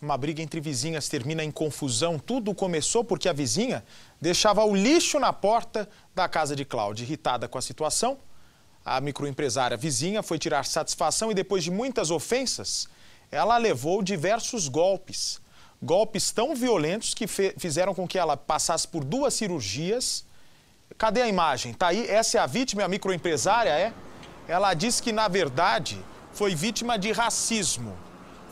Uma briga entre vizinhas termina em confusão. Tudo começou porque a vizinha deixava o lixo na porta da casa de Cláudia. Irritada com a situação, a microempresária vizinha foi tirar satisfação e, depois de muitas ofensas, ela levou diversos golpes. Golpes tão violentos que fizeram com que ela passasse por duas cirurgias. Cadê a imagem? Tá aí, essa é a vítima, é a microempresária é? Ela diz que, na verdade, foi vítima de racismo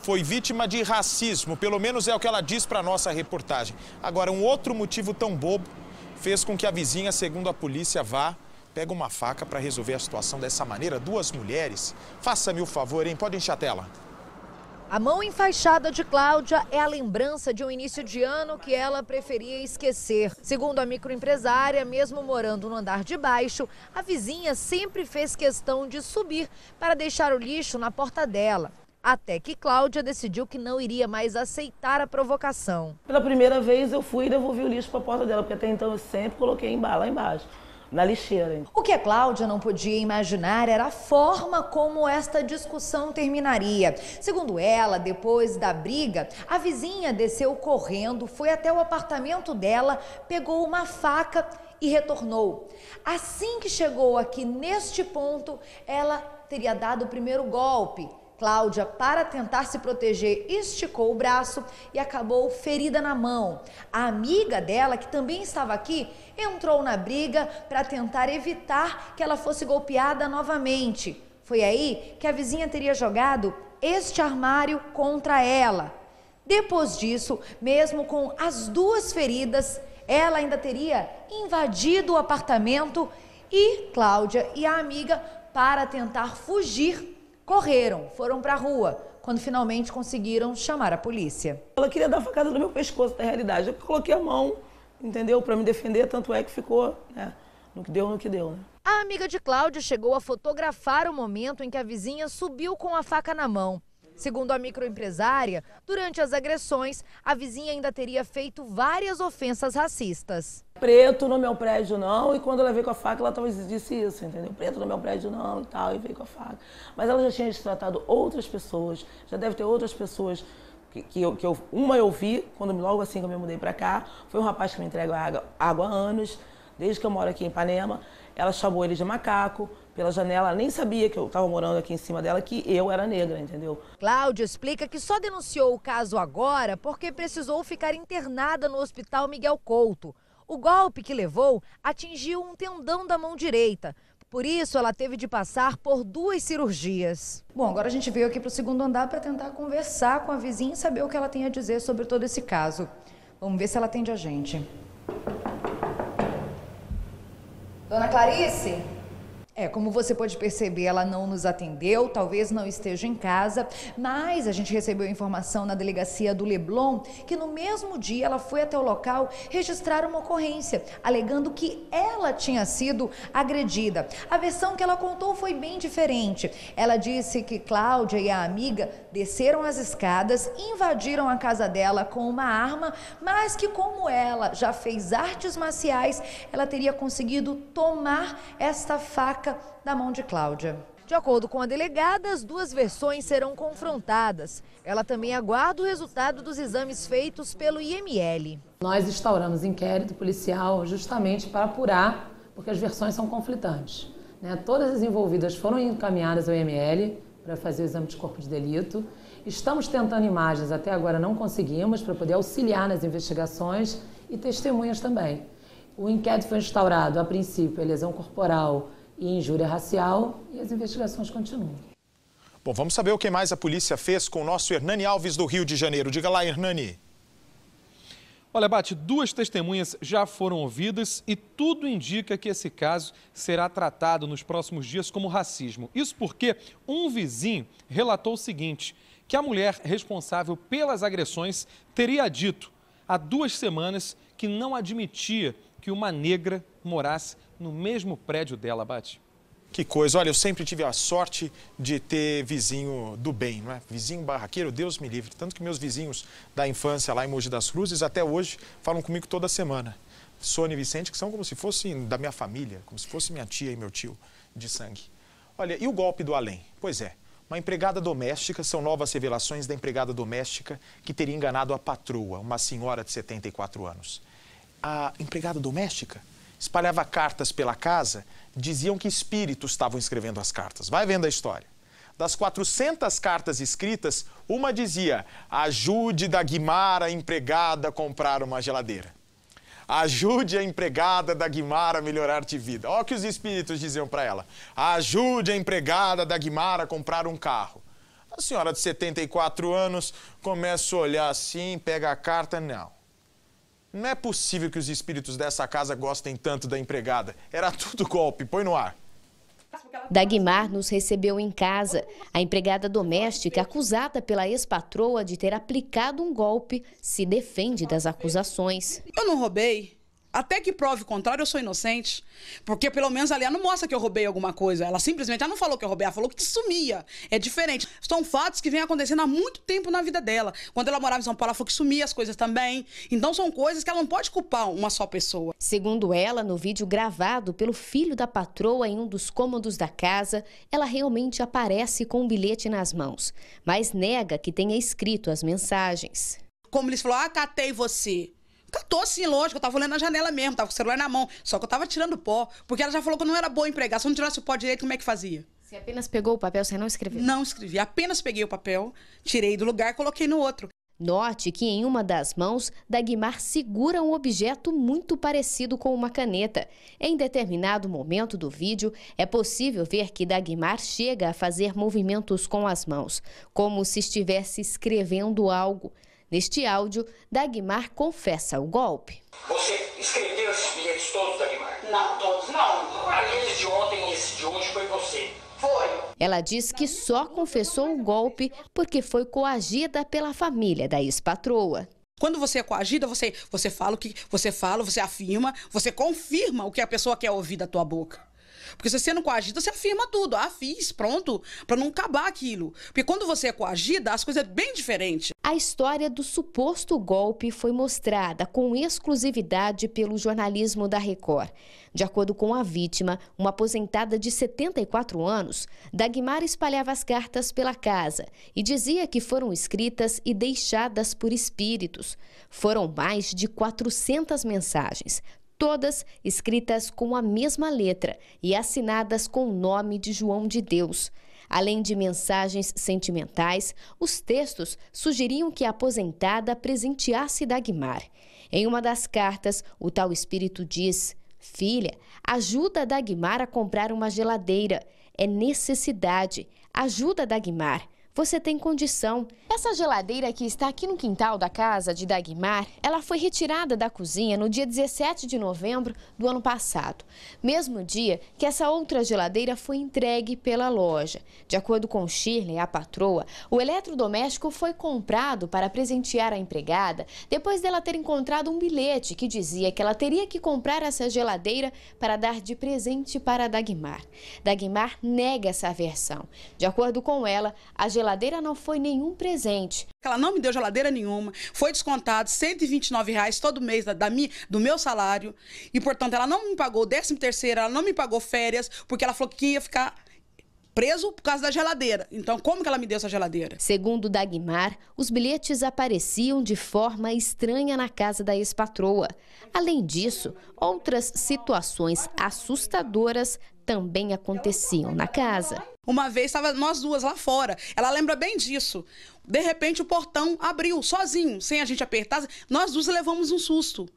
foi vítima de racismo, pelo menos é o que ela diz para nossa reportagem. Agora, um outro motivo tão bobo fez com que a vizinha, segundo a polícia, vá pega uma faca para resolver a situação dessa maneira. Duas mulheres. Faça-me o favor, hein? Pode encher a tela. A mão enfaixada de Cláudia é a lembrança de um início de ano que ela preferia esquecer. Segundo a microempresária, mesmo morando no andar de baixo, a vizinha sempre fez questão de subir para deixar o lixo na porta dela até que Cláudia decidiu que não iria mais aceitar a provocação. Pela primeira vez eu fui e devolvi o lixo para a porta dela, porque até então eu sempre coloquei em lá embaixo na lixeira. O que a Cláudia não podia imaginar era a forma como esta discussão terminaria. Segundo ela, depois da briga, a vizinha desceu correndo, foi até o apartamento dela, pegou uma faca e retornou. Assim que chegou aqui neste ponto, ela teria dado o primeiro golpe Cláudia, para tentar se proteger, esticou o braço e acabou ferida na mão. A amiga dela, que também estava aqui, entrou na briga para tentar evitar que ela fosse golpeada novamente. Foi aí que a vizinha teria jogado este armário contra ela. Depois disso, mesmo com as duas feridas, ela ainda teria invadido o apartamento e Cláudia e a amiga para tentar fugir Correram, foram para a rua, quando finalmente conseguiram chamar a polícia. Ela queria dar facada no meu pescoço, na realidade. Eu coloquei a mão, entendeu, para me defender, tanto é que ficou, né, no que deu, no que deu, né? A amiga de Cláudio chegou a fotografar o momento em que a vizinha subiu com a faca na mão. Segundo a microempresária, durante as agressões, a vizinha ainda teria feito várias ofensas racistas. Preto no meu prédio não, e quando ela veio com a faca, ela talvez disse isso, entendeu? Preto no meu prédio não e tal, e veio com a faca. Mas ela já tinha tratado outras pessoas, já deve ter outras pessoas que, que, eu, que eu, uma eu vi, quando logo assim que eu me mudei para cá, foi um rapaz que me entrega água, água há anos, desde que eu moro aqui em Ipanema. Ela chamou ele de macaco, pela janela, nem sabia que eu estava morando aqui em cima dela, que eu era negra, entendeu? Cláudia explica que só denunciou o caso agora porque precisou ficar internada no Hospital Miguel Couto. O golpe que levou atingiu um tendão da mão direita. Por isso, ela teve de passar por duas cirurgias. Bom, agora a gente veio aqui para o segundo andar para tentar conversar com a vizinha e saber o que ela tem a dizer sobre todo esse caso. Vamos ver se ela atende a gente. Dona Clarice? É, como você pode perceber, ela não nos atendeu, talvez não esteja em casa, mas a gente recebeu informação na delegacia do Leblon que no mesmo dia ela foi até o local registrar uma ocorrência, alegando que ela tinha sido agredida. A versão que ela contou foi bem diferente. Ela disse que Cláudia e a amiga desceram as escadas, invadiram a casa dela com uma arma, mas que como ela já fez artes marciais, ela teria conseguido tomar esta faca faca da mão de Cláudia. De acordo com a delegada, as duas versões serão confrontadas. Ela também aguarda o resultado dos exames feitos pelo IML. Nós instauramos inquérito policial justamente para apurar, porque as versões são conflitantes. Né? Todas as envolvidas foram encaminhadas ao IML para fazer o exame de corpo de delito. Estamos tentando imagens, até agora não conseguimos, para poder auxiliar nas investigações e testemunhas também. O inquérito foi instaurado, a princípio, a lesão corporal e injúria racial e as investigações continuam. Bom, vamos saber o que mais a polícia fez com o nosso Hernani Alves do Rio de Janeiro. Diga lá, Hernani. Olha, Bate, duas testemunhas já foram ouvidas e tudo indica que esse caso será tratado nos próximos dias como racismo. Isso porque um vizinho relatou o seguinte: que a mulher responsável pelas agressões teria dito há duas semanas que não admitia que uma negra morasse no mesmo prédio dela, Bate. Que coisa, olha, eu sempre tive a sorte de ter vizinho do bem, não é? Vizinho barraqueiro, Deus me livre. Tanto que meus vizinhos da infância lá em Mogi das Cruzes até hoje falam comigo toda semana. Sônia e Vicente, que são como se fossem da minha família, como se fosse minha tia e meu tio de sangue. Olha, e o golpe do além? Pois é, uma empregada doméstica, são novas revelações da empregada doméstica que teria enganado a patroa, uma senhora de 74 anos. A empregada doméstica espalhava cartas pela casa, diziam que espíritos estavam escrevendo as cartas. Vai vendo a história. Das 400 cartas escritas, uma dizia: ajude da Guimara a empregada a comprar uma geladeira. Ajude a empregada da Guimara a melhorar de vida. Olha o que os espíritos diziam para ela: ajude a empregada da Guimara a comprar um carro. A senhora de 74 anos começa a olhar assim, pega a carta, não. Não é possível que os espíritos dessa casa gostem tanto da empregada. Era tudo golpe. Põe no ar. Dagmar nos recebeu em casa. A empregada doméstica, acusada pela ex-patroa de ter aplicado um golpe, se defende das acusações. Eu não roubei. Até que prove o contrário, eu sou inocente. Porque pelo menos ali ela não mostra que eu roubei alguma coisa. Ela simplesmente ela não falou que eu roubei, ela falou que sumia. É diferente. São fatos que vêm acontecendo há muito tempo na vida dela. Quando ela morava em São Paulo, ela falou que sumia as coisas também. Então são coisas que ela não pode culpar uma só pessoa. Segundo ela, no vídeo gravado pelo filho da patroa em um dos cômodos da casa, ela realmente aparece com um bilhete nas mãos, mas nega que tenha escrito as mensagens. Como eles falaram, ah, você. Catou tá assim, lógico, eu tava olhando na janela mesmo, tava com o celular na mão. Só que eu tava tirando pó. Porque ela já falou que eu não era boa empregar. Se eu não tirasse o pó direito, como é que fazia? Você apenas pegou o papel, você não escreveu? Não escrevi. Apenas peguei o papel, tirei do lugar, e coloquei no outro. Note que em uma das mãos, Dagmar segura um objeto muito parecido com uma caneta. Em determinado momento do vídeo, é possível ver que Dagmar chega a fazer movimentos com as mãos, como se estivesse escrevendo algo. Neste áudio, Dagmar confessa o golpe. Você escreveu esses bilhetes todos, Dagmar? Não, todos não. Ah, aqueles de ontem e esse de hoje foi você. Foi. Ela diz que só confessou o golpe porque foi coagida pela família da ex-patroa. Quando você é coagida, você, você fala o que você fala, você afirma, você confirma o que a pessoa quer ouvir da tua boca. Porque se você não coagida você afirma tudo. Ah, fiz, pronto, para não acabar aquilo. Porque quando você é coagida, as coisas é bem diferente. A história do suposto golpe foi mostrada com exclusividade pelo jornalismo da Record. De acordo com a vítima, uma aposentada de 74 anos, Dagmar espalhava as cartas pela casa e dizia que foram escritas e deixadas por espíritos. Foram mais de 400 mensagens, todas escritas com a mesma letra e assinadas com o nome de João de Deus. Além de mensagens sentimentais, os textos sugeriam que a aposentada presenteasse Dagmar. Em uma das cartas, o tal espírito diz: Filha, ajuda Dagmar a comprar uma geladeira. É necessidade. Ajuda Dagmar você tem condição. Essa geladeira que está aqui no quintal da casa de Dagmar, ela foi retirada da cozinha no dia 17 de novembro do ano passado, mesmo dia que essa outra geladeira foi entregue pela loja. De acordo com Shirley, a patroa, o eletrodoméstico foi comprado para presentear a empregada depois dela ter encontrado um bilhete que dizia que ela teria que comprar essa geladeira para dar de presente para Dagmar. Dagmar nega essa versão. De acordo com ela, a geladeira geladeira não foi nenhum presente. Ela não me deu geladeira nenhuma, foi descontado 129 reais todo mês da, da do meu salário. E, portanto, ela não me pagou 13 terceiro, ela não me pagou férias, porque ela falou que ia ficar preso por causa da geladeira. Então, como que ela me deu essa geladeira? Segundo Dagmar, os bilhetes apareciam de forma estranha na casa da ex-patroa. Além disso, outras situações assustadoras também aconteciam na casa. Uma vez estava nós duas lá fora. Ela lembra bem disso. De repente o portão abriu sozinho, sem a gente apertar. Nós duas levamos um susto.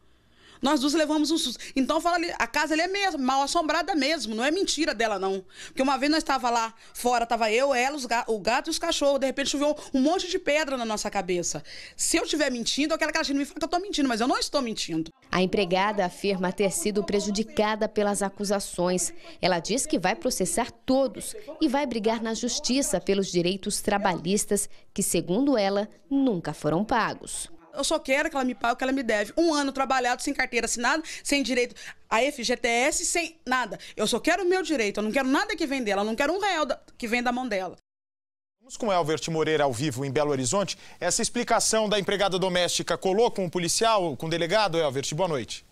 Nós duas levamos um susto. Então fala ali, a casa ali é mesmo, mal assombrada mesmo, não é mentira dela, não. Porque uma vez nós estava lá fora, tava eu, ela, os, o gato e os cachorros. De repente choveu um monte de pedra na nossa cabeça. Se eu estiver mentindo, aquela cara me fala que eu estou mentindo, mas eu não estou mentindo. A empregada afirma ter sido prejudicada pelas acusações. Ela diz que vai processar todos e vai brigar na justiça pelos direitos trabalhistas que, segundo ela, nunca foram pagos eu só quero que ela me pague o que ela me deve. Um ano trabalhado, sem carteira assinada, sem direito a FGTS, sem nada. Eu só quero o meu direito, eu não quero nada que venda. dela, eu não quero um real que vem da mão dela. Vamos com Elbert Moreira ao vivo em Belo Horizonte. Essa explicação da empregada doméstica colou com o policial, com o delegado, Elbert? Boa noite.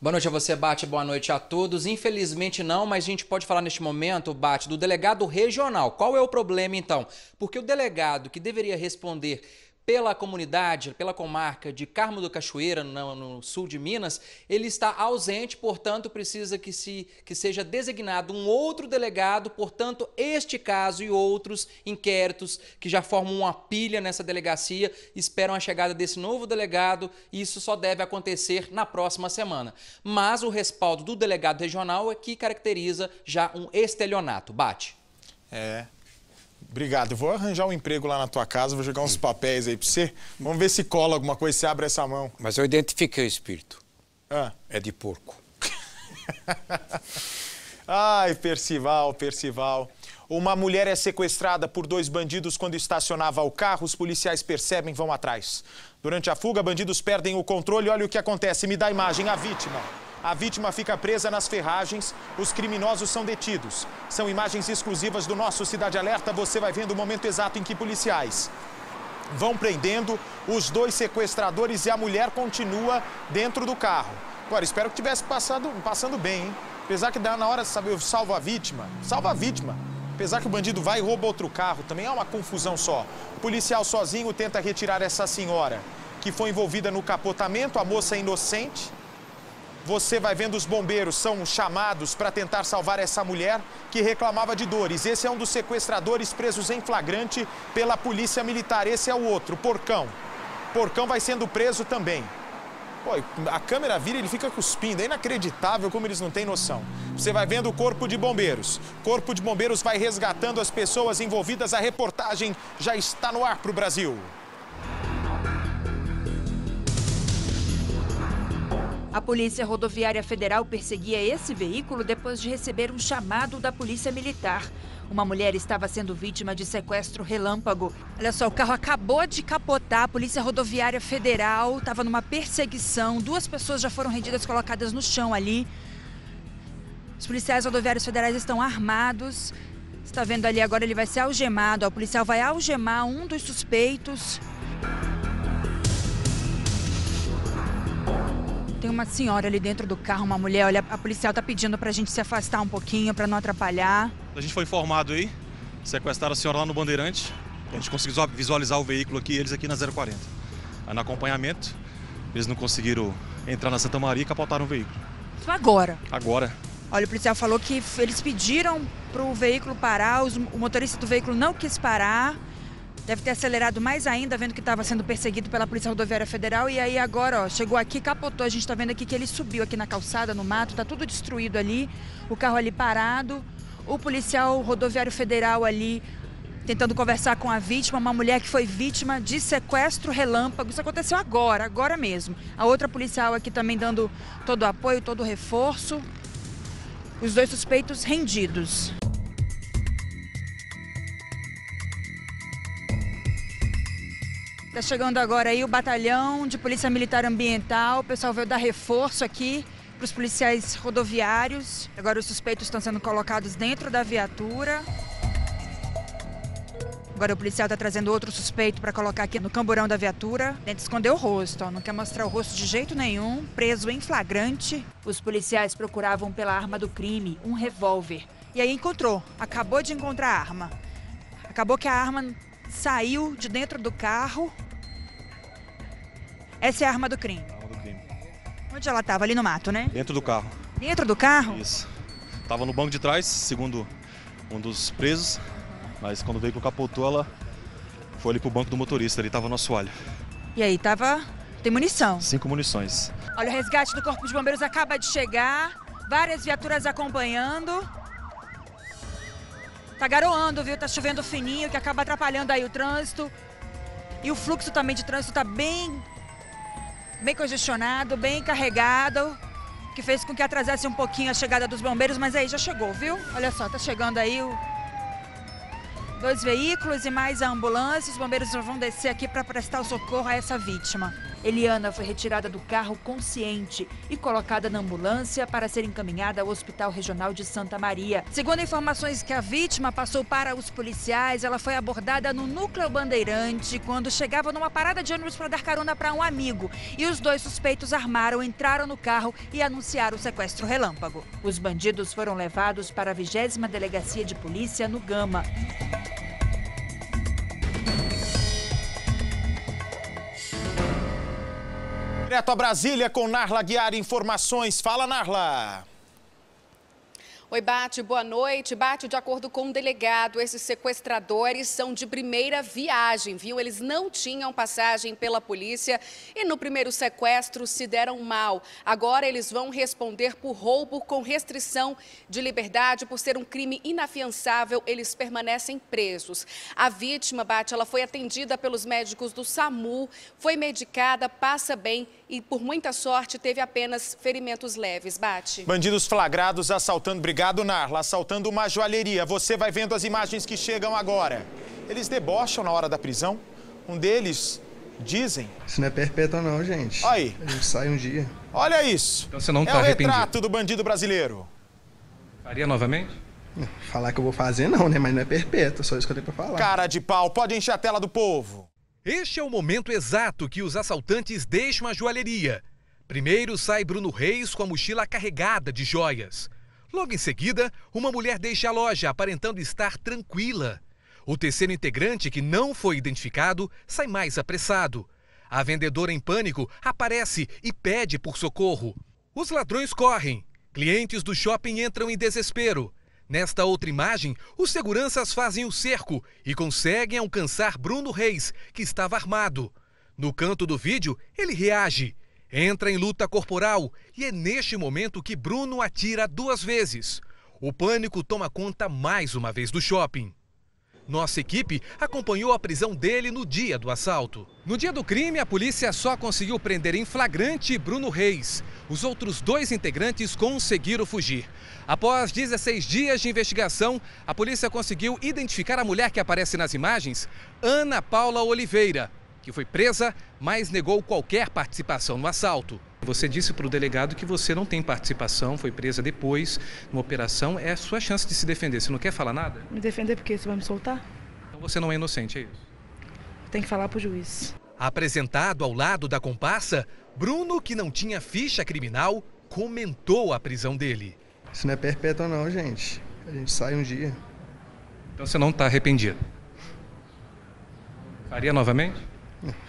Boa noite a você, Bate. Boa noite a todos. Infelizmente não, mas a gente pode falar neste momento, Bate, do delegado regional. Qual é o problema então? Porque o delegado que deveria responder pela comunidade, pela comarca de Carmo do Cachoeira, no, no, sul de Minas, ele está ausente, portanto, precisa que, se, que seja designado um outro delegado, portanto, este caso e outros inquéritos que já formam uma pilha nessa delegacia esperam a chegada desse novo delegado e isso só deve acontecer na próxima semana. Mas o respaldo do delegado regional é que caracteriza já um estelionato. Bate. É, Obrigado. Eu vou arranjar um emprego lá na tua casa, vou jogar uns papéis aí pra você. Vamos ver se cola alguma coisa, se abre essa mão. Mas eu identifiquei o espírito. Ah. É de porco. Ai, Percival, Percival. Uma mulher é sequestrada por dois bandidos quando estacionava o carro. Os policiais percebem e vão atrás. Durante a fuga, bandidos perdem o controle. Olha o que acontece. Me dá a imagem, a vítima. A vítima fica presa nas ferragens, os criminosos são detidos. São imagens exclusivas do nosso Cidade Alerta, você vai vendo o momento exato em que policiais vão prendendo os dois sequestradores e a mulher continua dentro do carro. Agora, espero que tivesse passado, passando bem, hein? Apesar que dá na hora de saber, salva a vítima, salva a vítima. Apesar que o bandido vai e rouba outro carro, também é uma confusão só. O policial sozinho tenta retirar essa senhora que foi envolvida no capotamento, a moça é inocente, você vai vendo os bombeiros são chamados para tentar salvar essa mulher que reclamava de dores. Esse é um dos sequestradores presos em flagrante pela polícia militar. Esse é o outro, Porcão. Porcão vai sendo preso também. Pô, a câmera vira, ele fica cuspindo. É inacreditável como eles não têm noção. Você vai vendo o corpo de bombeiros. Corpo de bombeiros vai resgatando as pessoas envolvidas. A reportagem já está no ar para o Brasil. A Polícia Rodoviária Federal perseguia esse veículo depois de receber um chamado da Polícia Militar. Uma mulher estava sendo vítima de sequestro relâmpago. Olha só, o carro acabou de capotar, a Polícia Rodoviária Federal estava numa perseguição, duas pessoas já foram rendidas colocadas no chão ali. Os policiais rodoviários federais estão armados. Está vendo ali agora ele vai ser algemado. O policial vai algemar um dos suspeitos. Tem uma senhora ali dentro do carro, uma mulher. Olha, a policial tá pedindo pra gente se afastar um pouquinho, pra não atrapalhar. A gente foi informado aí, sequestraram a senhora lá no Bandeirante. A gente conseguiu visualizar o veículo aqui, eles aqui na 040. Aí no acompanhamento, eles não conseguiram entrar na Santa Maria e capotaram o veículo. agora? Agora. Olha, o policial falou que eles pediram pro veículo parar, os, o motorista do veículo não quis parar Deve ter acelerado mais ainda, vendo que estava sendo perseguido pela Polícia Rodoviária Federal. E aí agora, ó, chegou aqui, capotou. A gente está vendo aqui que ele subiu aqui na calçada, no mato, está tudo destruído ali. O carro ali parado. O policial rodoviário federal ali tentando conversar com a vítima, uma mulher que foi vítima de sequestro relâmpago. Isso aconteceu agora, agora mesmo. A outra policial aqui também dando todo o apoio, todo o reforço. Os dois suspeitos rendidos. Está chegando agora aí o batalhão de Polícia Militar Ambiental. O pessoal veio dar reforço aqui para os policiais rodoviários. Agora os suspeitos estão sendo colocados dentro da viatura. Agora o policial está trazendo outro suspeito para colocar aqui no camburão da viatura. Tenta esconder o rosto, ó. não quer mostrar o rosto de jeito nenhum. Preso em flagrante. Os policiais procuravam pela arma do crime, um revólver. E aí encontrou, acabou de encontrar a arma. Acabou que a arma saiu de dentro do carro. Essa é a arma do crime. Arma do crime. Onde ela estava? Ali no mato, né? Dentro do carro. Dentro do carro? Isso. Estava no banco de trás, segundo um dos presos, mas quando o veículo capotou, ela foi ali pro banco do motorista, ele tava no assoalho. E aí, tava. Tem munição? Cinco munições. Olha, o resgate do Corpo de Bombeiros acaba de chegar, várias viaturas acompanhando. Tá garoando, viu? Tá chovendo fininho, que acaba atrapalhando aí o trânsito. E o fluxo também de trânsito tá bem, bem congestionado, bem carregado, que fez com que atrasasse um pouquinho a chegada dos bombeiros, mas aí já chegou, viu? Olha só, tá chegando aí o Dois veículos e mais a ambulância. Os bombeiros vão descer aqui para prestar o socorro a essa vítima. Eliana foi retirada do carro consciente e colocada na ambulância para ser encaminhada ao Hospital Regional de Santa Maria. Segundo informações que a vítima passou para os policiais, ela foi abordada no núcleo Bandeirante quando chegava numa parada de ônibus para dar carona para um amigo. E os dois suspeitos armaram, entraram no carro e anunciaram o sequestro relâmpago. Os bandidos foram levados para a 20 Delegacia de Polícia no Gama. Direto a Brasília com Narla Guiar Informações. Fala, Narla! Oi, Bate, boa noite. Bate, de acordo com o um delegado, esses sequestradores são de primeira viagem, viu? Eles não tinham passagem pela polícia e no primeiro sequestro se deram mal. Agora eles vão responder por roubo com restrição de liberdade. Por ser um crime inafiançável, eles permanecem presos. A vítima, Bate, ela foi atendida pelos médicos do SAMU, foi medicada, passa bem e, por muita sorte, teve apenas ferimentos leves. Bate. Bandidos flagrados assaltando brigadeiros Delegado Narla assaltando uma joalheria. Você vai vendo as imagens que chegam agora. Eles debocham na hora da prisão. Um deles dizem. Isso não é perpétua, não, gente. Aí. A gente sai um dia. Olha isso. Então você não é tá É o retrato do bandido brasileiro. Faria novamente? Falar que eu vou fazer não, né? Mas não é perpétua, só isso que eu tenho pra falar. Cara de pau, pode encher a tela do povo. Este é o momento exato que os assaltantes deixam a joalheria. Primeiro sai Bruno Reis com a mochila carregada de joias. Logo em seguida, uma mulher deixa a loja aparentando estar tranquila. O terceiro integrante, que não foi identificado, sai mais apressado. A vendedora em pânico aparece e pede por socorro. Os ladrões correm. Clientes do shopping entram em desespero. Nesta outra imagem, os seguranças fazem o cerco e conseguem alcançar Bruno Reis, que estava armado. No canto do vídeo, ele reage Entra em luta corporal e é neste momento que Bruno atira duas vezes. O pânico toma conta mais uma vez do shopping. Nossa equipe acompanhou a prisão dele no dia do assalto. No dia do crime, a polícia só conseguiu prender em flagrante Bruno Reis. Os outros dois integrantes conseguiram fugir. Após 16 dias de investigação, a polícia conseguiu identificar a mulher que aparece nas imagens, Ana Paula Oliveira, que foi presa, mas negou qualquer participação no assalto. Você disse para o delegado que você não tem participação, foi presa depois numa operação. É a sua chance de se defender. Você não quer falar nada? Me defender porque você vai me soltar? Então você não é inocente, é isso? Tem que falar para o juiz. Apresentado ao lado da comparsa, Bruno, que não tinha ficha criminal, comentou a prisão dele. Isso não é perpétua não, gente. A gente sai um dia. Então você não está arrependido? Faria novamente?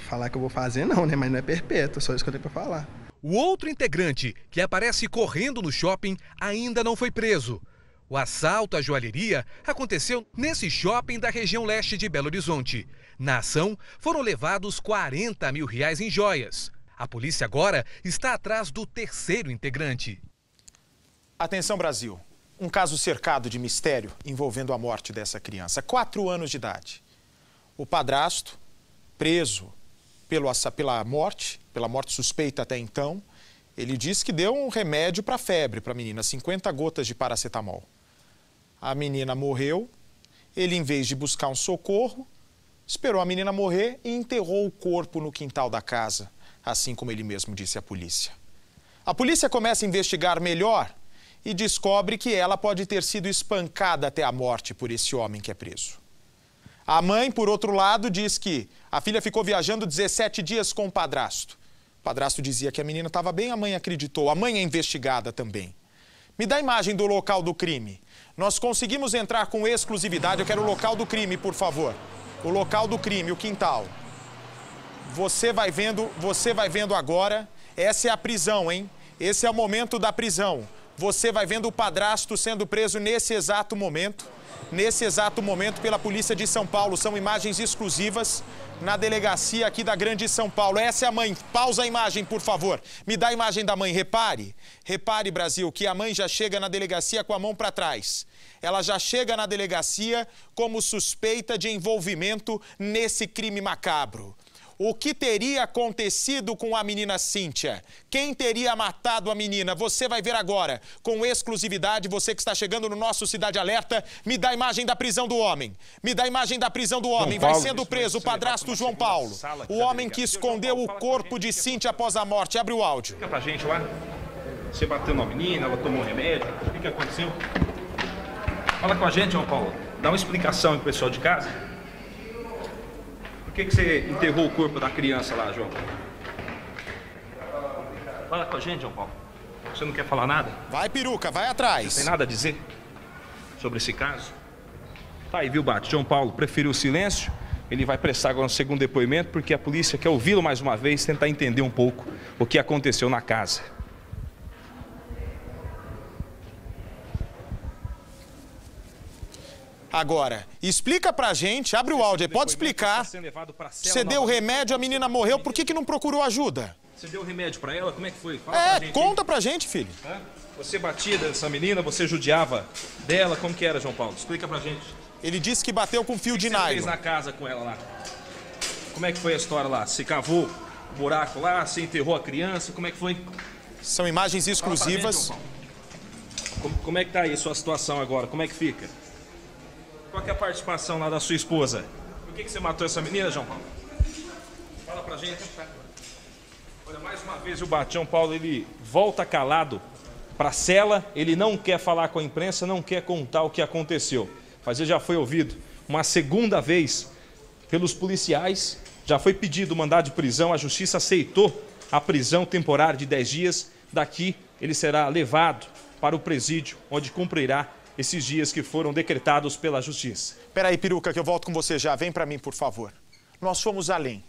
Falar que eu vou fazer não, né? Mas não é perpétuo, é só isso que eu tenho para falar. O outro integrante, que aparece correndo no shopping, ainda não foi preso. O assalto à joalheria aconteceu nesse shopping da região leste de Belo Horizonte. Na ação, foram levados 40 mil reais em joias. A polícia agora está atrás do terceiro integrante. Atenção, Brasil. Um caso cercado de mistério envolvendo a morte dessa criança, quatro anos de idade. O padrasto, preso pelo, pela morte, pela morte suspeita até então, ele diz que deu um remédio para febre para a menina, 50 gotas de paracetamol. A menina morreu. Ele, em vez de buscar um socorro, esperou a menina morrer e enterrou o corpo no quintal da casa, assim como ele mesmo disse à polícia. A polícia começa a investigar melhor e descobre que ela pode ter sido espancada até a morte por esse homem que é preso. A mãe, por outro lado, diz que a filha ficou viajando 17 dias com o padrasto. O padrasto dizia que a menina estava bem, a mãe acreditou. A mãe é investigada também. Me dá a imagem do local do crime. Nós conseguimos entrar com exclusividade. Eu quero o local do crime, por favor. O local do crime, o quintal. Você vai vendo, você vai vendo agora. Essa é a prisão, hein? Esse é o momento da prisão. Você vai vendo o padrasto sendo preso nesse exato momento. Nesse exato momento, pela Polícia de São Paulo. São imagens exclusivas na delegacia aqui da Grande São Paulo. Essa é a mãe. Pausa a imagem, por favor. Me dá a imagem da mãe. Repare, repare, Brasil, que a mãe já chega na delegacia com a mão para trás. Ela já chega na delegacia como suspeita de envolvimento nesse crime macabro. O que teria acontecido com a menina Cíntia? Quem teria matado a menina? Você vai ver agora, com exclusividade, você que está chegando no nosso Cidade Alerta. Me dá a imagem da prisão do homem. Me dá a imagem da prisão do homem. Vai sendo preso o padrasto João Paulo, o homem que escondeu o corpo de Cíntia após a morte. Abre o áudio. Fica pra gente lá. Você bateu na menina, ela tomou remédio. O que aconteceu? Fala com a gente, João Paulo. Dá uma explicação pro pessoal de casa que, que você enterrou o corpo da criança lá, João? Fala com a gente, João Paulo. Você não quer falar nada? Vai, peruca, vai atrás. Não tem nada a dizer sobre esse caso? Tá aí, viu, Bate? João Paulo preferiu o silêncio. Ele vai prestar agora um segundo depoimento, porque a polícia quer ouvi-lo mais uma vez, tentar entender um pouco o que aconteceu na casa. Agora, explica pra gente, abre o áudio aí, pode explicar. Tá você deu remédio, a menina morreu, por que, que não procurou ajuda? Você deu remédio para ela? Como é que foi? Fala é, pra gente, conta pra gente, filho. Você é batia dessa menina, você judiava dela, como que era, João Paulo? Explica pra gente. Ele disse que bateu com fio que de que nylon. Você fez na casa com ela lá. Como é que foi a história lá? Se cavou o buraco lá, se enterrou a criança, como é que foi? São imagens exclusivas. Gente, como, como é que tá aí a sua situação agora? Como é que fica? Qual é a participação lá da sua esposa? Por que, que você matou essa menina, João Paulo? Fala pra gente. Olha, mais uma vez o Batião Paulo, ele volta calado para cela, ele não quer falar com a imprensa, não quer contar o que aconteceu. Mas ele já foi ouvido uma segunda vez pelos policiais, já foi pedido o mandado de prisão, a justiça aceitou a prisão temporária de 10 dias. Daqui ele será levado para o presídio, onde cumprirá esses dias que foram decretados pela Justiça. Peraí, Peruca, que eu volto com você já. Vem para mim, por favor. Nós fomos além.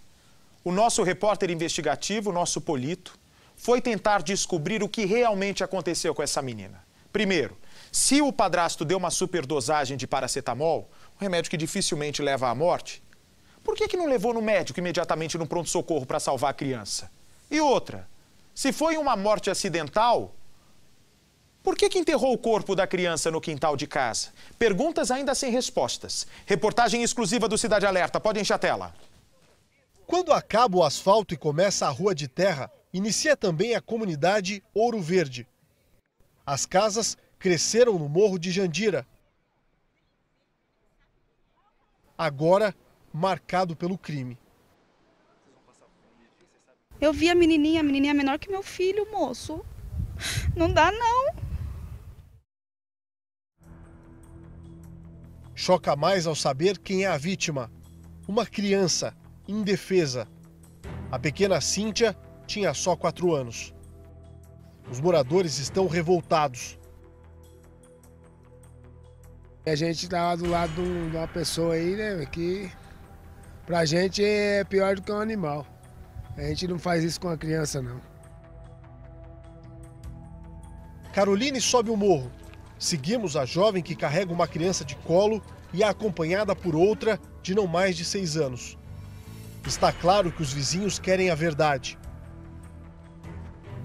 O nosso repórter investigativo, nosso Polito, foi tentar descobrir o que realmente aconteceu com essa menina. Primeiro, se o padrasto deu uma superdosagem de paracetamol, um remédio que dificilmente leva à morte, por que, que não levou no médico imediatamente no pronto-socorro para salvar a criança? E outra, se foi uma morte acidental, por que, que enterrou o corpo da criança no quintal de casa? Perguntas ainda sem respostas. Reportagem exclusiva do Cidade Alerta. Pode encher a tela. Quando acaba o asfalto e começa a rua de terra, inicia também a comunidade Ouro Verde. As casas cresceram no morro de Jandira. Agora, marcado pelo crime. Eu vi a menininha, a menininha menor que meu filho, moço. Não dá não. Choca mais ao saber quem é a vítima: uma criança indefesa. A pequena Cíntia tinha só quatro anos. Os moradores estão revoltados. A gente estava tá do lado de uma pessoa aí, né, que pra gente é pior do que um animal. A gente não faz isso com a criança, não. Caroline sobe o morro Seguimos a jovem que carrega uma criança de colo e é acompanhada por outra de não mais de seis anos. Está claro que os vizinhos querem a verdade.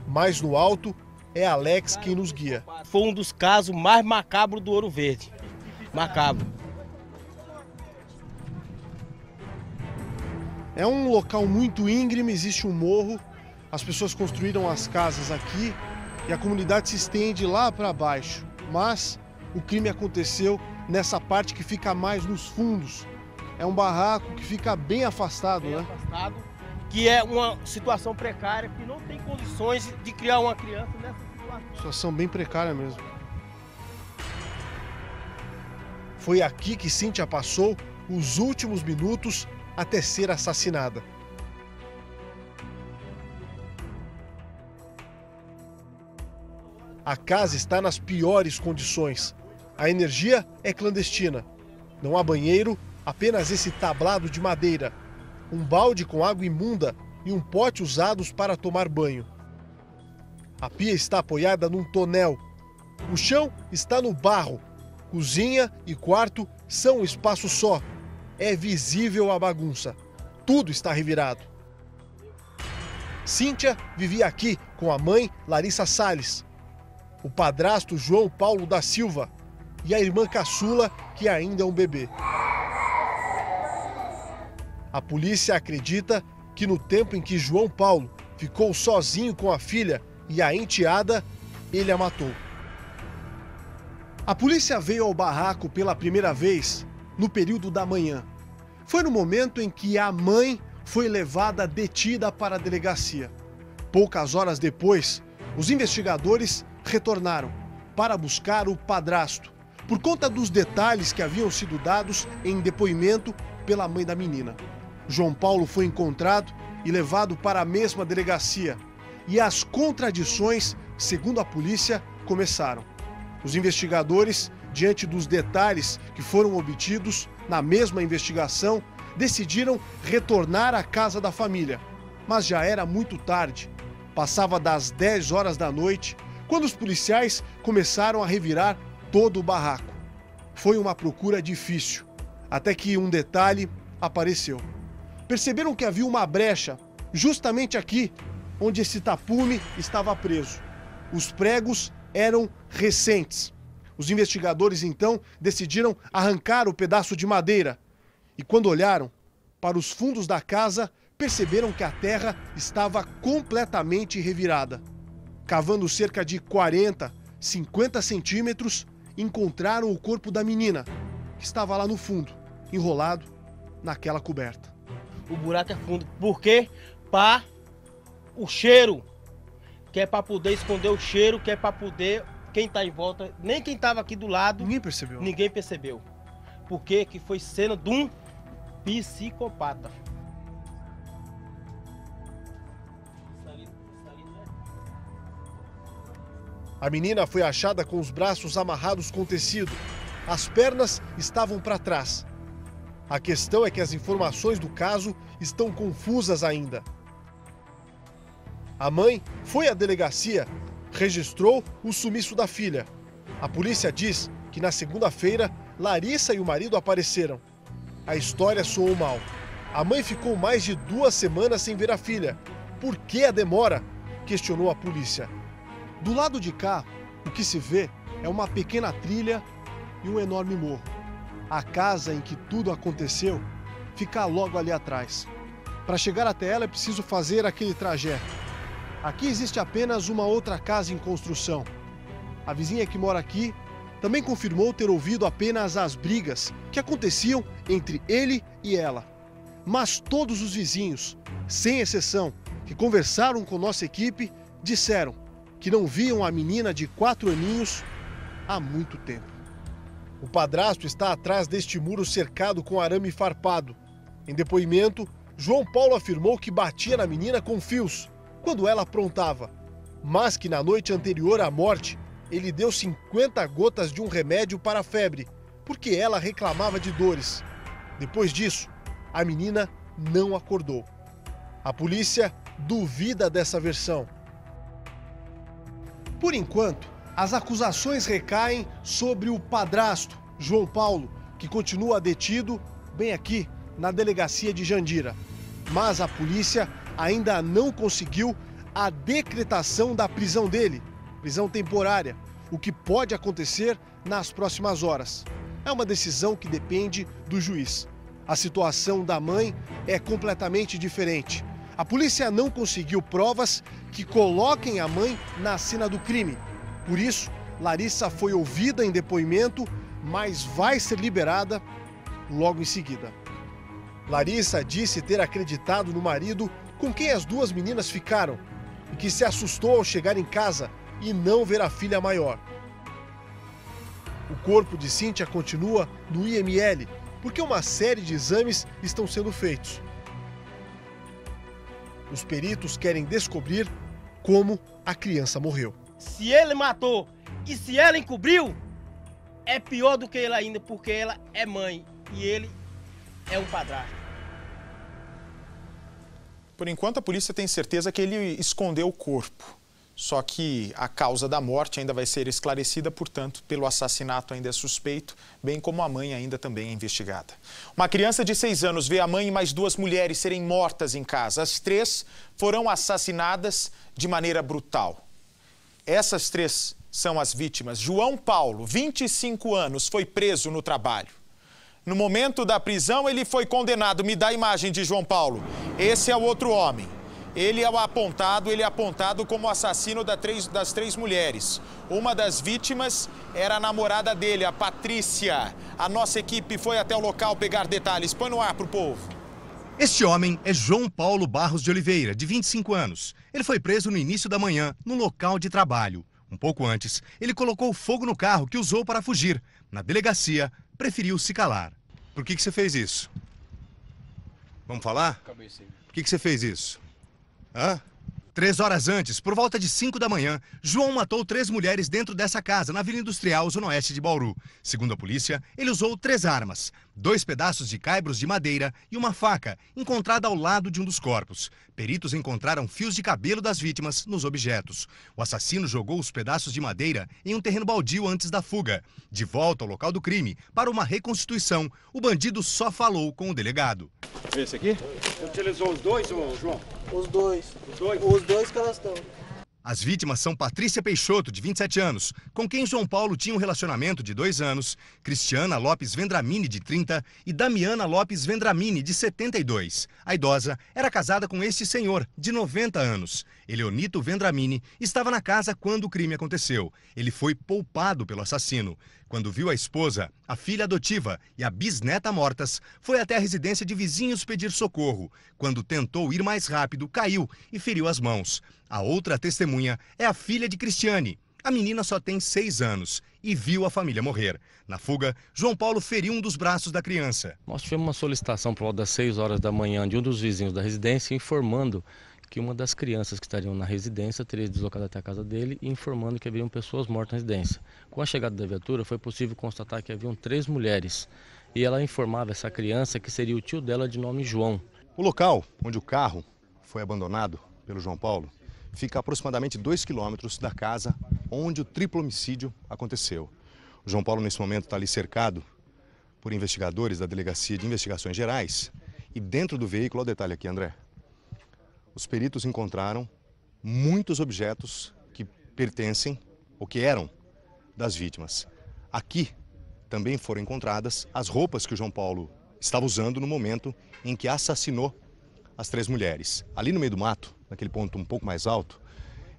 Mais no alto, é Alex quem nos guia. Foi um dos casos mais macabros do Ouro Verde. Macabro. É um local muito íngreme, existe um morro. As pessoas construíram as casas aqui e a comunidade se estende lá para baixo mas o crime aconteceu nessa parte que fica mais nos fundos. É um barraco que fica bem afastado, bem né? Afastado, que é uma situação precária, que não tem condições de criar uma criança nessa situação. Situação bem precária mesmo. Foi aqui que Cíntia passou os últimos minutos até ser assassinada. A casa está nas piores condições. A energia é clandestina. Não há banheiro, apenas esse tablado de madeira, um balde com água imunda e um pote usados para tomar banho. A pia está apoiada num tonel. O chão está no barro. Cozinha e quarto são um espaço só. É visível a bagunça. Tudo está revirado. Cíntia vivia aqui com a mãe Larissa Sales o padrasto João Paulo da Silva e a irmã caçula, que ainda é um bebê. A polícia acredita que no tempo em que João Paulo ficou sozinho com a filha e a enteada, ele a matou. A polícia veio ao barraco pela primeira vez no período da manhã. Foi no momento em que a mãe foi levada detida para a delegacia. Poucas horas depois, os investigadores retornaram para buscar o padrasto, por conta dos detalhes que haviam sido dados em depoimento pela mãe da menina. João Paulo foi encontrado e levado para a mesma delegacia, e as contradições, segundo a polícia, começaram. Os investigadores, diante dos detalhes que foram obtidos na mesma investigação, decidiram retornar à casa da família. Mas já era muito tarde. Passava das 10 horas da noite quando os policiais começaram a revirar todo o barraco. Foi uma procura difícil, até que um detalhe apareceu. Perceberam que havia uma brecha justamente aqui onde esse tapume estava preso. Os pregos eram recentes. Os investigadores então decidiram arrancar o pedaço de madeira. E quando olharam para os fundos da casa, perceberam que a terra estava completamente revirada. Cavando cerca de 40, 50 centímetros, encontraram o corpo da menina, que estava lá no fundo, enrolado naquela coberta. O buraco é fundo, por quê? Para o cheiro, que é para poder esconder o cheiro, que é para poder quem está em volta, nem quem estava aqui do lado. Ninguém percebeu. Ninguém percebeu. Porque que foi cena de um psicopata. A menina foi achada com os braços amarrados com tecido. As pernas estavam para trás. A questão é que as informações do caso estão confusas ainda. A mãe foi à delegacia, registrou o sumiço da filha. A polícia diz que na segunda-feira, Larissa e o marido apareceram. A história soou mal. A mãe ficou mais de duas semanas sem ver a filha. Por que a demora? questionou a polícia. Do lado de cá, o que se vê é uma pequena trilha e um enorme morro. A casa em que tudo aconteceu fica logo ali atrás. Para chegar até ela é preciso fazer aquele trajeto. Aqui existe apenas uma outra casa em construção. A vizinha que mora aqui também confirmou ter ouvido apenas as brigas que aconteciam entre ele e ela. Mas todos os vizinhos, sem exceção, que conversaram com nossa equipe, disseram que não viam a menina de quatro aninhos há muito tempo. O padrasto está atrás deste muro cercado com arame farpado. Em depoimento, João Paulo afirmou que batia na menina com fios quando ela aprontava, mas que na noite anterior à morte ele deu 50 gotas de um remédio para a febre, porque ela reclamava de dores. Depois disso, a menina não acordou. A polícia duvida dessa versão. Por enquanto, as acusações recaem sobre o padrasto, João Paulo, que continua detido bem aqui na delegacia de Jandira. Mas a polícia ainda não conseguiu a decretação da prisão dele, prisão temporária, o que pode acontecer nas próximas horas. É uma decisão que depende do juiz. A situação da mãe é completamente diferente. A polícia não conseguiu provas que coloquem a mãe na cena do crime. Por isso, Larissa foi ouvida em depoimento, mas vai ser liberada logo em seguida. Larissa disse ter acreditado no marido com quem as duas meninas ficaram e que se assustou ao chegar em casa e não ver a filha maior. O corpo de Cíntia continua no IML, porque uma série de exames estão sendo feitos. Os peritos querem descobrir como a criança morreu. Se ele matou e se ela encobriu, é pior do que ele ainda, porque ela é mãe e ele é um padrasto. Por enquanto, a polícia tem certeza que ele escondeu o corpo. Só que a causa da morte ainda vai ser esclarecida, portanto, pelo assassinato ainda é suspeito, bem como a mãe ainda também é investigada. Uma criança de seis anos vê a mãe e mais duas mulheres serem mortas em casa. As três foram assassinadas de maneira brutal. Essas três são as vítimas. João Paulo, 25 anos, foi preso no trabalho. No momento da prisão, ele foi condenado. Me dá a imagem de João Paulo. Esse é o outro homem. Ele é o apontado, ele é apontado como assassino da três, das três mulheres. Uma das vítimas era a namorada dele, a Patrícia. A nossa equipe foi até o local pegar detalhes. Põe no ar para o povo. Este homem é João Paulo Barros de Oliveira, de 25 anos. Ele foi preso no início da manhã, no local de trabalho. Um pouco antes, ele colocou fogo no carro que usou para fugir. Na delegacia, preferiu se calar. Por que, que você fez isso? Vamos falar? Por que, que você fez isso? Hã? Três horas antes, por volta de 5 da manhã, João matou três mulheres dentro dessa casa, na Vila Industrial, zona oeste de Bauru. Segundo a polícia, ele usou três armas: dois pedaços de caibros de madeira e uma faca, encontrada ao lado de um dos corpos. Peritos encontraram fios de cabelo das vítimas nos objetos. O assassino jogou os pedaços de madeira em um terreno baldio antes da fuga. De volta ao local do crime, para uma reconstituição, o bandido só falou com o delegado. Esse aqui? utilizou os dois, João? Os dois. Os dois? Os dois que elas estão. As vítimas são Patrícia Peixoto, de 27 anos, com quem João Paulo tinha um relacionamento de dois anos, Cristiana Lopes Vendramini, de 30, e Damiana Lopes Vendramini, de 72. A idosa era casada com este senhor, de 90 anos. Eleonito Vendramini estava na casa quando o crime aconteceu. Ele foi poupado pelo assassino. Quando viu a esposa, a filha adotiva e a bisneta mortas, foi até a residência de vizinhos pedir socorro. Quando tentou ir mais rápido, caiu e feriu as mãos. A outra testemunha é a filha de Cristiane. A menina só tem seis anos e viu a família morrer. Na fuga, João Paulo feriu um dos braços da criança. Nós tivemos uma solicitação por volta das seis horas da manhã de um dos vizinhos da residência informando que uma das crianças que estariam na residência teria deslocado até a casa dele, informando que haviam pessoas mortas na residência. Com a chegada da viatura, foi possível constatar que haviam três mulheres e ela informava essa criança que seria o tio dela de nome João. O local onde o carro foi abandonado pelo João Paulo fica a aproximadamente 2 quilômetros da casa onde o triplo homicídio aconteceu. O João Paulo, nesse momento, está ali cercado por investigadores da Delegacia de Investigações Gerais. E dentro do veículo, olha o detalhe aqui, André, os peritos encontraram muitos objetos que pertencem ou que eram das vítimas. Aqui também foram encontradas as roupas que o João Paulo estava usando no momento em que assassinou as três mulheres. Ali no meio do mato, naquele ponto um pouco mais alto,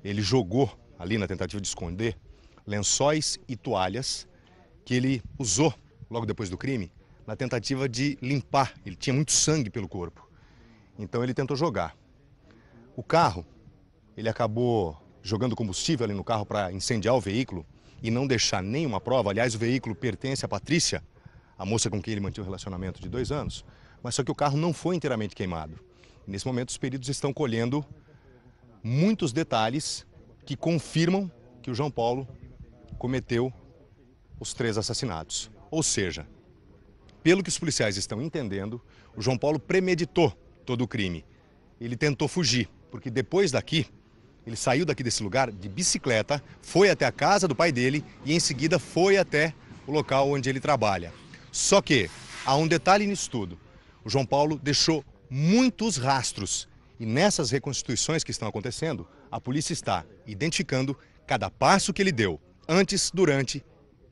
ele jogou, ali na tentativa de esconder, lençóis e toalhas que ele usou logo depois do crime na tentativa de limpar. Ele tinha muito sangue pelo corpo. Então ele tentou jogar. O carro, ele acabou jogando combustível ali no carro para incendiar o veículo e não deixar nenhuma prova. Aliás, o veículo pertence à Patrícia, a moça com quem ele mantinha um relacionamento de dois anos. Mas só que o carro não foi inteiramente queimado. nesse momento, os peritos estão colhendo muitos detalhes que confirmam que o João Paulo cometeu os três assassinatos. Ou seja, pelo que os policiais estão entendendo, o João Paulo premeditou todo o crime. Ele tentou fugir. Porque depois daqui, ele saiu daqui desse lugar de bicicleta, foi até a casa do pai dele e em seguida foi até o local onde ele trabalha. Só que há um detalhe nisso tudo. O João Paulo deixou muitos rastros e nessas reconstituições que estão acontecendo, a polícia está identificando cada passo que ele deu antes, durante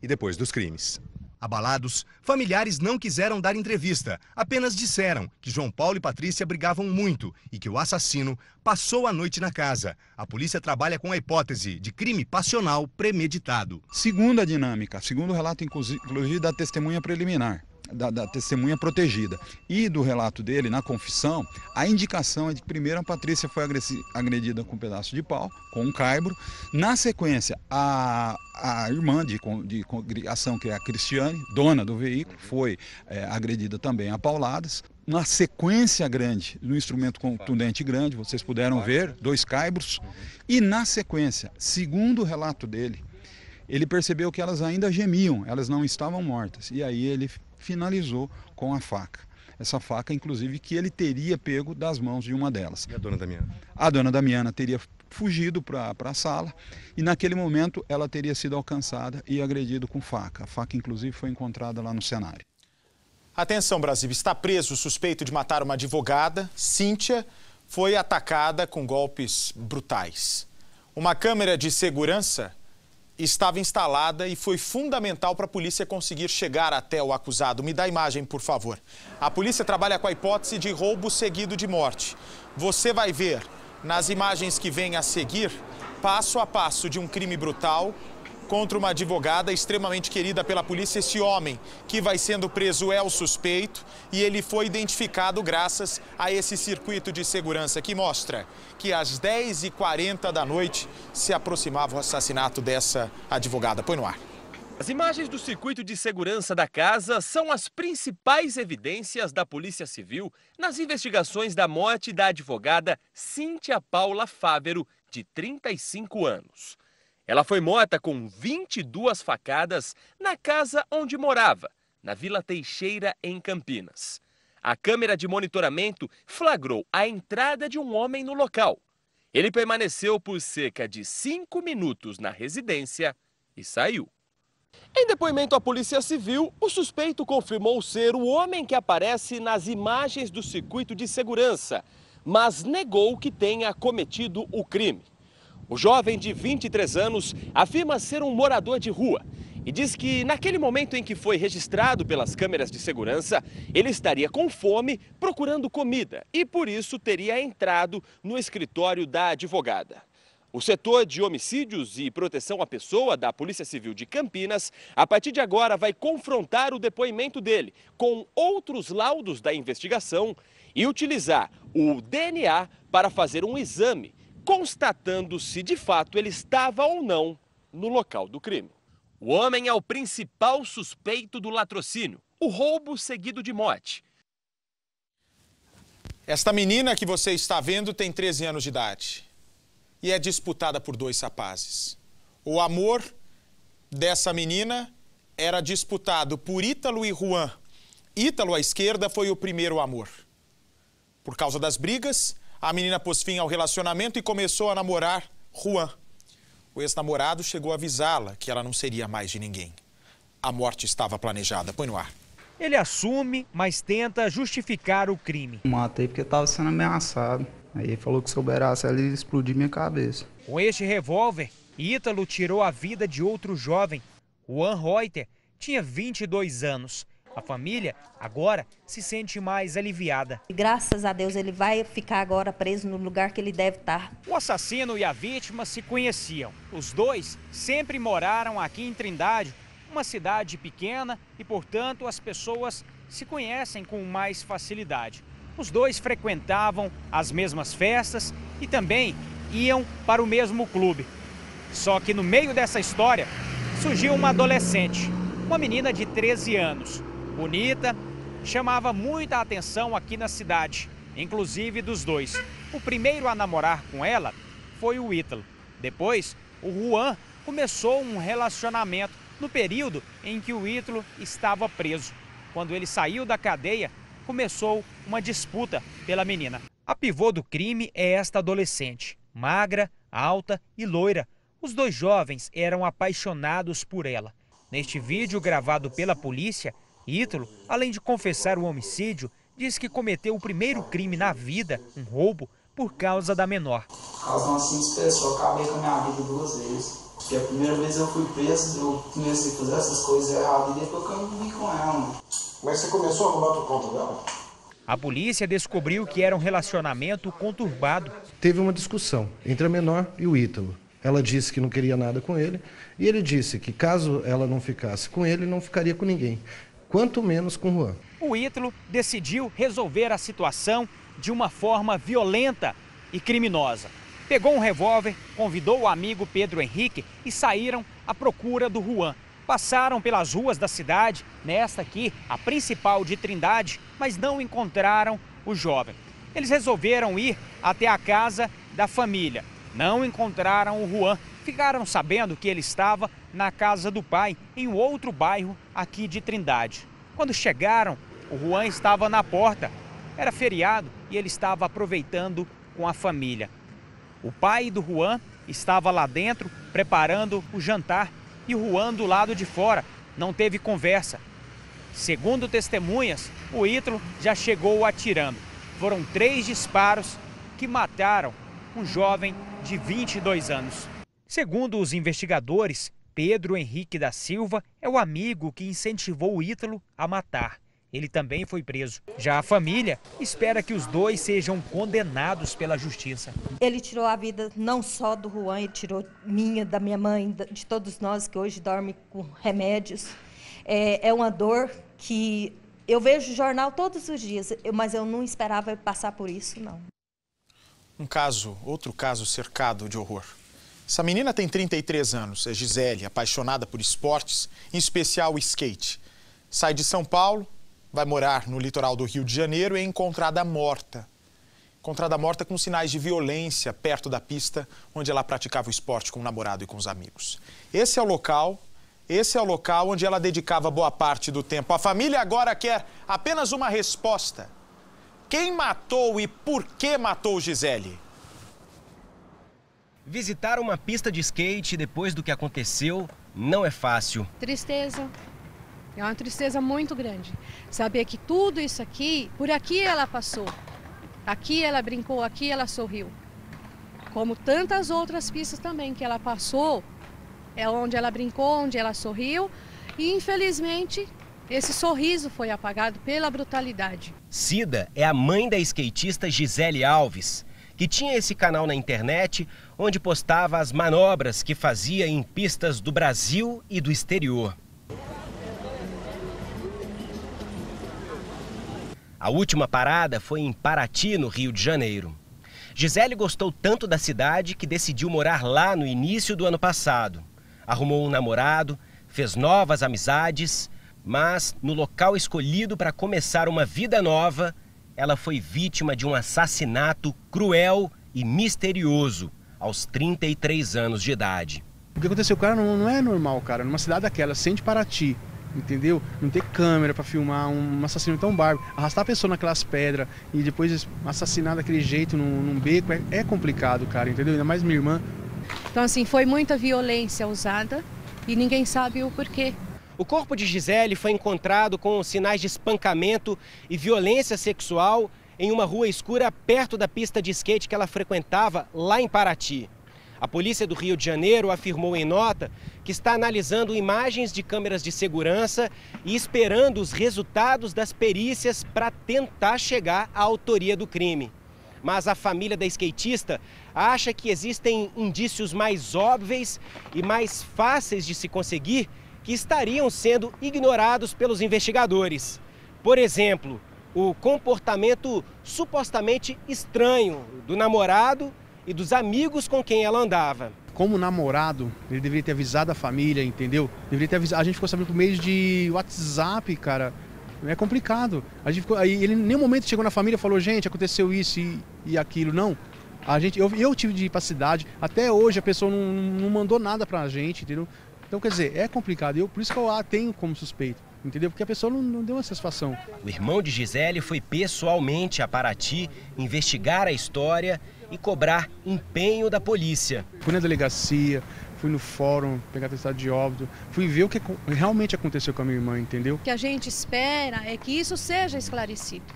e depois dos crimes. Abalados, familiares não quiseram dar entrevista, apenas disseram que João Paulo e Patrícia brigavam muito e que o assassino passou a noite na casa. A polícia trabalha com a hipótese de crime passional premeditado. Segunda dinâmica, segundo o relato inclusive da testemunha preliminar, da, da, testemunha protegida e do relato dele na confissão, a indicação é de que primeiro a Patrícia foi agredida com um pedaço de pau, com um caibro. Na sequência, a, a irmã de, de congregação, que é a Cristiane, dona do veículo, foi é, agredida também a pauladas uma sequência grande, no instrumento contundente grande, vocês puderam ver, dois caibros. E na sequência, segundo o relato dele, ele percebeu que elas ainda gemiam, elas não estavam mortas. E aí ele finalizou com a faca. Essa faca, inclusive, que ele teria pego das mãos de uma delas. E a dona Damiana? A dona Damiana teria fugido para a sala e naquele momento ela teria sido alcançada e agredido com faca. A faca, inclusive, foi encontrada lá no cenário. Atenção, Brasil. Está preso o suspeito de matar uma advogada, Cíntia, foi atacada com golpes brutais. Uma câmera de segurança estava instalada e foi fundamental para a polícia conseguir chegar até o acusado. Me dá a imagem, por favor. A polícia trabalha com a hipótese de roubo seguido de morte. Você vai ver nas imagens que vêm a seguir, passo a passo de um crime brutal contra uma advogada extremamente querida pela polícia. Esse homem que vai sendo preso é o suspeito e ele foi identificado graças a esse circuito de segurança que mostra que às 10h40 da noite se aproximava o assassinato dessa advogada. Põe no ar. As imagens do circuito de segurança da casa são as principais evidências da Polícia Civil nas investigações da morte da advogada Cíntia Paula Fávero, de 35 anos. Ela foi morta com 22 facadas na casa onde morava, na Vila Teixeira, em Campinas. A câmera de monitoramento flagrou a entrada de um homem no local. Ele permaneceu por cerca de cinco minutos na residência e saiu. Em depoimento à Polícia Civil, o suspeito confirmou ser o homem que aparece nas imagens do circuito de segurança, mas negou que tenha cometido o crime. O jovem de 23 anos afirma ser um morador de rua e diz que naquele momento em que foi registrado pelas câmeras de segurança, ele estaria com fome procurando comida e por isso teria entrado no escritório da advogada. O setor de homicídios e proteção à pessoa da Polícia Civil de Campinas, a partir de agora, vai confrontar o depoimento dele com outros laudos da investigação e utilizar o DNA para fazer um exame constatando se de fato ele estava ou não no local do crime. O homem é o principal suspeito do latrocínio, o roubo seguido de morte. Esta menina que você está vendo tem 13 anos de idade e é disputada por dois rapazes. O amor dessa menina era disputado por Ítalo e Juan. Ítalo, à esquerda, foi o primeiro amor. Por causa das brigas, a menina pôs fim ao relacionamento e começou a namorar Juan. O ex-namorado chegou a avisá-la que ela não seria mais de ninguém. A morte estava planejada. Põe no ar. Ele assume, mas tenta justificar o crime. Matei porque estava sendo ameaçado. Aí ele falou que se eu beirasse ela, explodir minha cabeça. Com este revólver, Ítalo tirou a vida de outro jovem. Juan Reuter tinha 22 anos a família agora se sente mais aliviada. Graças a Deus ele vai ficar agora preso no lugar que ele deve estar. O assassino e a vítima se conheciam. Os dois sempre moraram aqui em Trindade, uma cidade pequena e, portanto, as pessoas se conhecem com mais facilidade. Os dois frequentavam as mesmas festas e também iam para o mesmo clube. Só que no meio dessa história surgiu uma adolescente, uma menina de 13 anos bonita, chamava muita atenção aqui na cidade, inclusive dos dois. O primeiro a namorar com ela foi o Ítalo. Depois, o Juan começou um relacionamento no período em que o Ítalo estava preso. Quando ele saiu da cadeia, começou uma disputa pela menina. A pivô do crime é esta adolescente, magra, alta e loira. Os dois jovens eram apaixonados por ela. Neste vídeo gravado pela polícia, Ítalo, além de confessar o homicídio, diz que cometeu o primeiro crime na vida, um roubo, por causa da menor. Caso uma simples pessoa, acabei com a minha vida duas vezes. Porque a primeira vez eu fui preso, eu comecei a fazer essas coisas erradas e depois que eu me com ela. Mas você começou a roubar por conta dela? A polícia descobriu que era um relacionamento conturbado. Teve uma discussão entre a menor e o Ítalo. Ela disse que não queria nada com ele e ele disse que caso ela não ficasse com ele, não ficaria com ninguém quanto menos com o Juan. O Ítalo decidiu resolver a situação de uma forma violenta e criminosa. Pegou um revólver, convidou o amigo Pedro Henrique e saíram à procura do Juan. Passaram pelas ruas da cidade, nesta aqui, a principal de Trindade, mas não encontraram o jovem. Eles resolveram ir até a casa da família. Não encontraram o Juan, ficaram sabendo que ele estava na casa do pai, em outro bairro aqui de Trindade. Quando chegaram, o Juan estava na porta. Era feriado e ele estava aproveitando com a família. O pai do Juan estava lá dentro preparando o jantar e o Juan do lado de fora. Não teve conversa. Segundo testemunhas, o Ítalo já chegou atirando. Foram três disparos que mataram um jovem de 22 anos. Segundo os investigadores, Pedro Henrique da Silva é o amigo que incentivou o Ítalo a matar. Ele também foi preso. Já a família espera que os dois sejam condenados pela justiça. Ele tirou a vida não só do Juan, ele tirou minha, da minha mãe, de todos nós que hoje dormem com remédios. É, é uma dor que eu vejo jornal todos os dias, mas eu não esperava passar por isso, não. Um caso, outro caso cercado de horror. Essa menina tem 33 anos, é Gisele, apaixonada por esportes, em especial skate. Sai de São Paulo, vai morar no litoral do Rio de Janeiro e é encontrada morta. Encontrada morta com sinais de violência perto da pista onde ela praticava o esporte com o namorado e com os amigos. Esse é o local, esse é o local onde ela dedicava boa parte do tempo. A família agora quer apenas uma resposta. Quem matou e por que matou Gisele? Visitar uma pista de skate depois do que aconteceu não é fácil. Tristeza. É uma tristeza muito grande. Saber que tudo isso aqui, por aqui ela passou. Aqui ela brincou, aqui ela sorriu. Como tantas outras pistas também que ela passou, é onde ela brincou, onde ela sorriu. E infelizmente, esse sorriso foi apagado pela brutalidade. Cida é a mãe da skatista Gisele Alves que tinha esse canal na internet onde postava as manobras que fazia em pistas do Brasil e do exterior. A última parada foi em Paraty, no Rio de Janeiro. Gisele gostou tanto da cidade que decidiu morar lá no início do ano passado. Arrumou um namorado, fez novas amizades, mas no local escolhido para começar uma vida nova, ela foi vítima de um assassinato cruel e misterioso aos 33 anos de idade. O que aconteceu, cara, não, não é normal, cara. Numa cidade daquela, sem para ti, entendeu? Não ter câmera para filmar um assassino tão bárbaro. Arrastar a pessoa naquelas pedras e depois assassinar daquele jeito num, num beco é, é complicado, cara, entendeu? Ainda mais minha irmã. Então, assim, foi muita violência usada e ninguém sabe o porquê. O corpo de Gisele foi encontrado com sinais de espancamento e violência sexual em uma rua escura perto da pista de skate que ela frequentava lá em Paraty. A polícia do Rio de Janeiro afirmou em nota que está analisando imagens de câmeras de segurança e esperando os resultados das perícias para tentar chegar à autoria do crime. Mas a família da skatista acha que existem indícios mais óbvios e mais fáceis de se conseguir que estariam sendo ignorados pelos investigadores. Por exemplo, o comportamento supostamente estranho do namorado e dos amigos com quem ela andava. Como namorado, ele deveria ter avisado a família, entendeu? Deveria ter avisado. A gente ficou sabendo por meio de WhatsApp, cara. É complicado. A gente ficou, aí ele em nenhum momento chegou na família e falou, gente, aconteceu isso e, e aquilo. Não. A gente, eu, eu tive de ir pra cidade, até hoje a pessoa não, não mandou nada pra gente, entendeu? Então, quer dizer, é complicado. Eu, por isso que eu a tenho como suspeito. Entendeu? Porque a pessoa não, não deu uma satisfação. O irmão de Gisele foi pessoalmente a Paraty investigar a história e cobrar empenho da polícia. Fui na delegacia, fui no fórum pegar testado de óbito, fui ver o que realmente aconteceu com a minha irmã, entendeu? O que a gente espera é que isso seja esclarecido,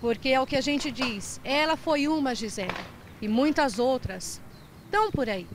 porque é o que a gente diz, ela foi uma Gisele e muitas outras estão por aí.